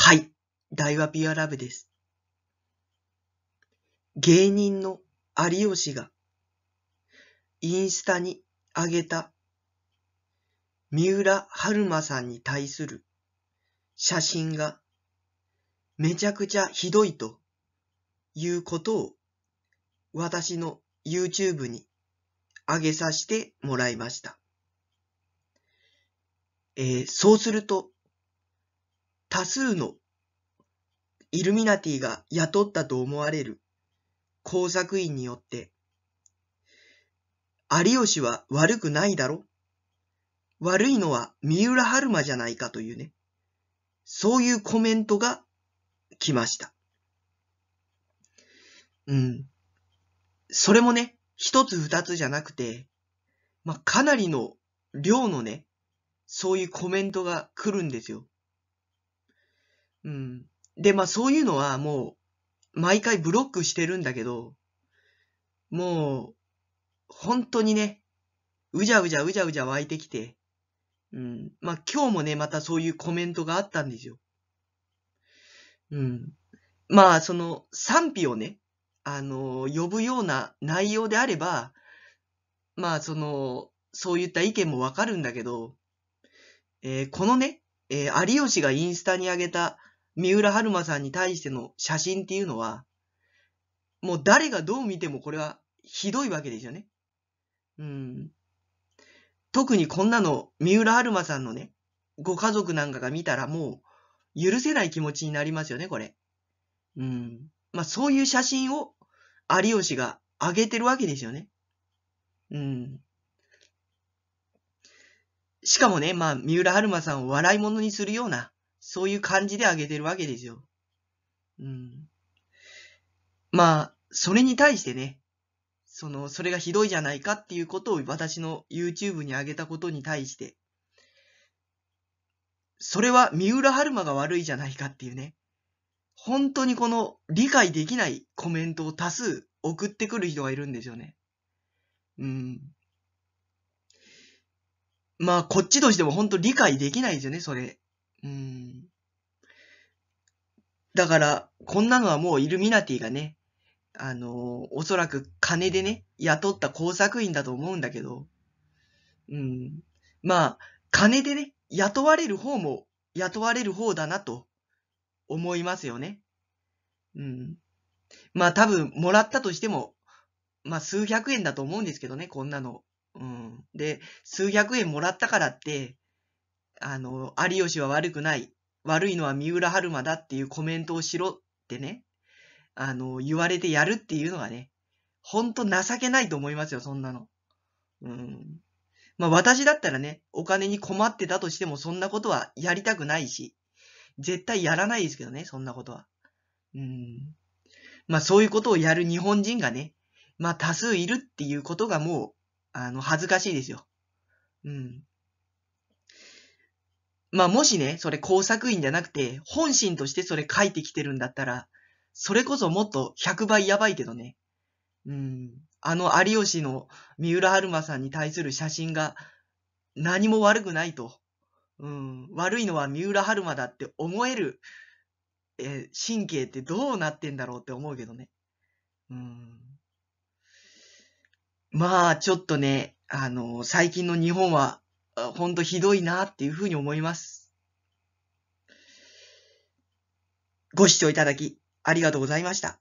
はい、大和ピアラブです。芸人の有吉がインスタに上げた三浦春馬さんに対する写真がめちゃくちゃひどいということを私の YouTube に上げさせてもらいました。えー、そうすると多数のイルミナティが雇ったと思われる工作員によって、有吉は悪くないだろ悪いのは三浦春馬じゃないかというね、そういうコメントが来ました。うん。それもね、一つ二つじゃなくて、まあ、かなりの量のね、そういうコメントが来るんですよ。うん。で、まあそういうのはもう、毎回ブロックしてるんだけど、もう、本当にね、うじゃうじゃうじゃうじゃ湧いてきて、うん。まあ今日もね、またそういうコメントがあったんですよ。うん。まあその賛否をね、あの、呼ぶような内容であれば、まあその、そういった意見もわかるんだけど、えー、このね、えー、有吉がインスタに上げた、三浦春馬さんに対しての写真っていうのは、もう誰がどう見てもこれはひどいわけですよね。うん。特にこんなの、三浦春馬さんのね、ご家族なんかが見たらもう許せない気持ちになりますよね、これ。うん。まあそういう写真を有吉が上げてるわけですよね。うん。しかもね、まあ三浦春馬さんを笑い者にするような、そういう感じであげてるわけですよ。うん。まあ、それに対してね、その、それがひどいじゃないかっていうことを私の YouTube に上げたことに対して、それは三浦春馬が悪いじゃないかっていうね、本当にこの理解できないコメントを多数送ってくる人がいるんですよね。うん。まあ、こっちとしても本当理解できないですよね、それ。うん。だから、こんなのはもうイルミナティがね、あの、おそらく金でね、雇った工作員だと思うんだけど、うん。まあ、金でね、雇われる方も、雇われる方だなと思いますよね。うん。まあ多分、もらったとしても、まあ数百円だと思うんですけどね、こんなの。うん。で、数百円もらったからって、あの、有吉は悪くない。悪いのは三浦春馬だっていうコメントをしろってね、あの、言われてやるっていうのがね、ほんと情けないと思いますよ、そんなの。うん。まあ私だったらね、お金に困ってたとしてもそんなことはやりたくないし、絶対やらないですけどね、そんなことは。うん。まあそういうことをやる日本人がね、まあ多数いるっていうことがもう、あの、恥ずかしいですよ。うん。まあもしね、それ工作員じゃなくて、本心としてそれ書いてきてるんだったら、それこそもっと100倍やばいけどね。うん。あの有吉の三浦春馬さんに対する写真が何も悪くないと。うん。悪いのは三浦春馬だって思える、え神経ってどうなってんだろうって思うけどね。うん。まあちょっとね、あの最近の日本はほんとひどいなっていうふうに思います。ご視聴いただき、ありがとうございました。